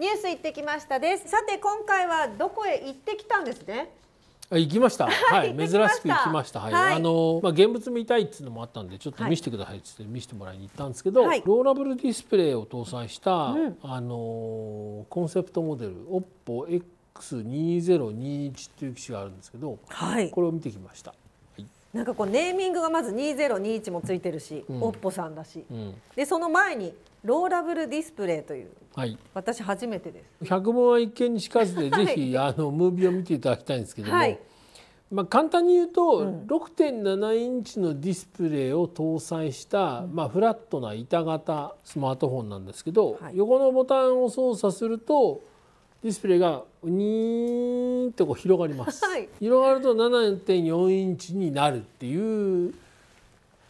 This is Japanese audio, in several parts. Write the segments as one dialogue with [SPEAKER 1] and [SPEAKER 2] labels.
[SPEAKER 1] ニュース行ってきましたですさて今回はどこへ行ってきたんですね行きました。はい、珍しく行きました。はい、はい、あの、まあ、現物見たいっていうのもあったんで、ちょっと見せてくださいって、見せてもらいに行ったんですけど。はい、ローラブルディスプレイを搭載した、うん、あの、コンセプトモデル、oppo X。X2021 という機種があるんですけど、はい、これを見てきましたなんかこうネーミングがまず2021もついてるし、うん、オッポさんだし、うん、でその前にローラブルディスプレイという、はい、私初めてです100は一見にしかずで、ぜひあのムービーを見ていただきたいんですけども、はい、まあ、簡単に言うと、うん、6.7インチのディスプレイを搭載した、うん、まあ、フラットな板型スマートフォンなんですけど、横のボタンを操作するとディスプレイがにーんとこう広がります、はい、広がると7.4インチになるっていう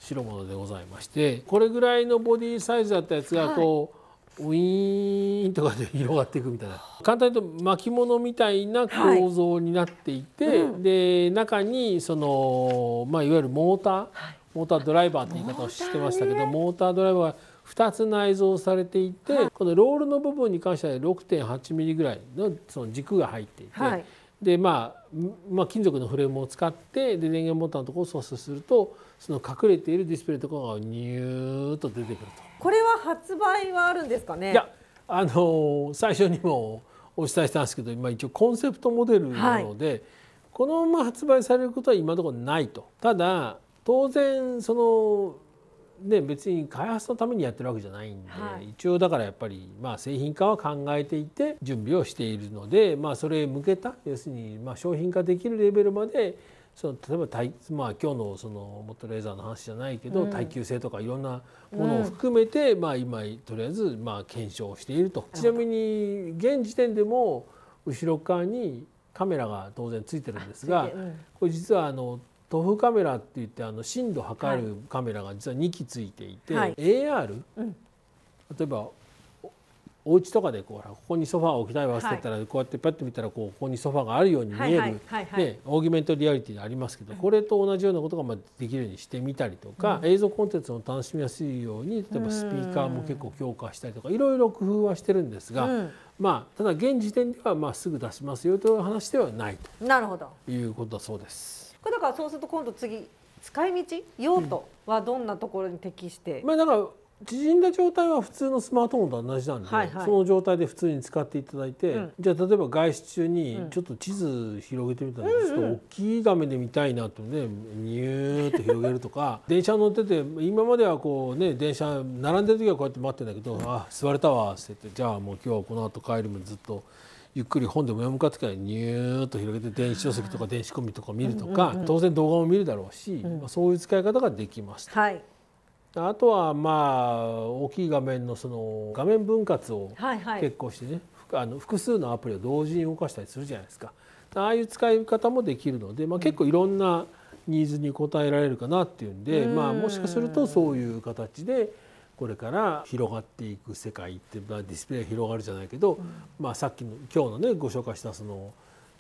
[SPEAKER 1] 代物でございましてこれぐらいのボディサイズだったやつがこう、はい、ウィーンとかで広がっていくみたいな簡単に言うと巻物みたいな構造になっていて、はいうん、で中にその、まあ、いわゆるモーター、モータードライバーって言い方をしてましたけど、モータードライバーが2つ内蔵されていて、はい、このロールの部分に関しては6.8ミリぐらいのその軸が入っていて、はい、で、まあ、まあ金属のフレームを使ってで電源ボタンのところを操作するとその隠れているディスプレイとかがニューッと出てくると。これは発売はあるんですかねいやあのー、最初にもお伝えしたんですけど、まあ、一応コンセプトモデルなので、はい、このまま発売されることは今のところないと。ただ当然そのね、別に開発のためにやってるわけじゃないんで、はい、一応だからやっぱり、まあ、製品化は考えていて準備をしているので、まあ、それへ向けた要するに、まあ、商品化できるレベルまでその例えばまあ、今日のそのモットレーザーの話じゃないけど、うん、耐久性とかいろんなものを含めて、うん、まあ、今とりあえずまあ検証していると。ちなみに現時点でも後ろ側にカメラが当然ついてるんですが、これ実はあのトフカメラって言ってあの震度測るカメラが実は2機ついていて、はい、AR、うん、例えばお家とかでこうここにソファーを置きたいわって言ったら、こうやってパッと見たらこうここにソファーがあるように見える、ね、オーギメントリアリティでありますけど、これと同じようなことがまあできるようにしてみたりとか、映像コンテンツを楽しみやすいように例えばスピーカーも結構強化したりとかいろいろ工夫はしてるんですが、まあ、ただ現時点ではまあすぐ出しますよという話ではないとなるほどいうことだそうです。これだからそうすると今度次使い道用途はどんなところに適して、うん、まあだから縮んだ状態は普通のスマートフォンと同じなんで、はいはい、その状態で普通に使っていただいて、うん、じゃあ例えば外出中にちょっと地図広げてみたら、うん、ちょっと大きい画面で見たいなとねニューッと広げるとか 電車乗ってて今まではこうね電車並んでる時はこうやって待ってんだけど「あ座れたわ」って言って「じゃあもう今日はこの後帰りもずっと」ゆっくり本でも読むかってからニューッと広げて電子書籍とか電子コミとか見るとか、当然動画も見るだろうし、そういう使い方ができました。はいあとはまあ大きい画面のその画面分割を結構してね、あの複数のアプリを同時に動かしたりするじゃないですかああいう使い方もできるので、まあ、結構いろんなニーズに応えられるかなっていうんで、まあ、もしかするとそういう形で。これから広がっていく世界って、まあ、ディスプレイが広がるじゃないけど、うん、まあ、さっきの今日のねご紹介したその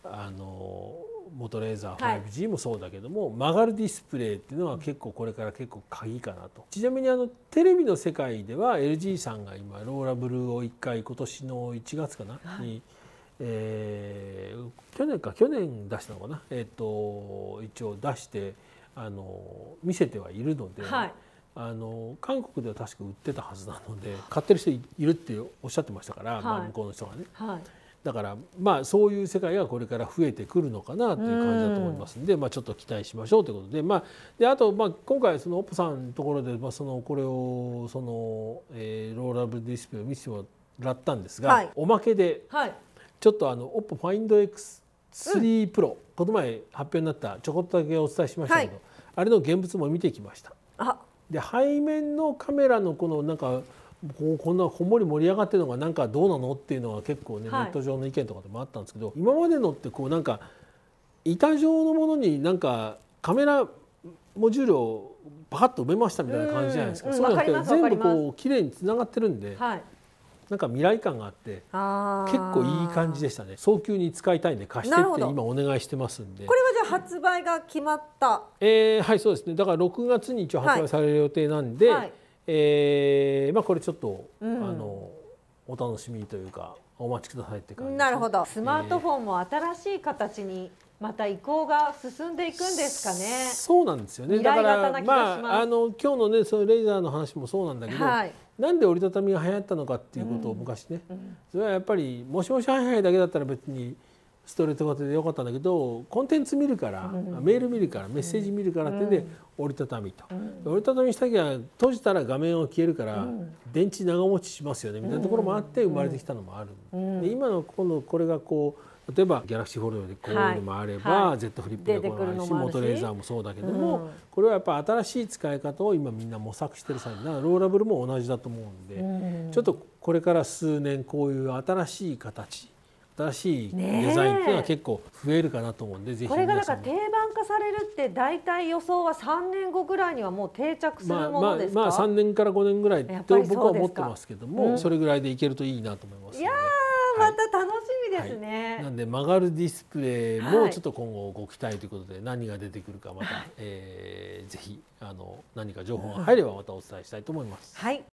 [SPEAKER 1] あの元レーザー 5G もそうだけども、はい、曲がるディスプレイっていうのは結構これから結構鍵かなとちなみにあのテレビの世界では LG さんが今ローラブルを1回今年の1月かな、はい、に、えー、去年か去年出したのかな、えーと一応出してあの見せてはいるので。はいあの韓国では確か売ってたはずなので買ってる人いるっておっしゃってましたから、はい、まあ、向こうの人がね、はい、だからまあそういう世界がこれから増えてくるのかなという感じだと思いますので、まあ、ちょっと期待しましょうということで,、まあ、であとまあ今回そのオッポさんのところで、まあ、そのこれをその、えー、ローラブルディスプレイを見せてもらったんですが、はい、おまけで、ちょっとあのオッポファインド X3 プロ、うん、この前発表になったちょこっとだけお伝えしましたけど、あれの現物も見てきました。あで背面のカメラのこのなんかこうこんなこんもり盛り上がってるのがなんかどうなのっていうのは結構ね、ネット上の意見とかでもあったんですけど今までのってこうなんか板状のものになんかカメラモジュールをパカッと埋めましたみたいな感じじゃないですか、うん、そう全部こう綺麗につながってるんで、はい、なんか未来感があって結構いい感じでしたね早急に使いたいんで貸してって今お願いしてますんでこれはじゃあ発売が決まった、えー、はいそうですねだから6月に一応発売される予定なんで、はいはい、えー、まあ、これちょっと、うん、あのお楽しみというかお待ちくださいって感じ、なるほどスマートフォンも新しい形に、また移行が進んでいくんですかね。そうなんですよね。だからまああの今日のねそのレーザーの話もそうなんだけど、はい、なんで折りたたみが流行ったのかっていうことを昔ね、それはやっぱりもしもしハイハイだけだったら別にストレート型でよかったんだけどコンテンツ見るから、メール見るからメッセージ見るからってで折りたたみと、折りたたみしたきゃ閉じたら画面を消えるから、電池長持ちしますよねみたいなところもあって生まれてきたのもある、で今のこのこれがこう例えばギャラクシーフォールドでこういうのもあれば、はい、ットフリップでこういうのもあるしモトレーザーもそうだけども、うん、これはやっぱ新しい使い方を今みんな模索してる際にローラブルも同じだと思うんで、うん、ちょっとこれから数年こういう新しい形新しいデザインっていうのは結構増えるかなと思うんで、ぜひこれがなんか定番化されるって大体予想は3年後ぐらいにはもう定着するものまた楽しみですね、はい、なんで曲がるディスプレイもちょっと今後ご期待ということで、何が出てくるかまた、はい、えー、ぜひあの何か情報が入ればまたお伝えしたいと思います。はい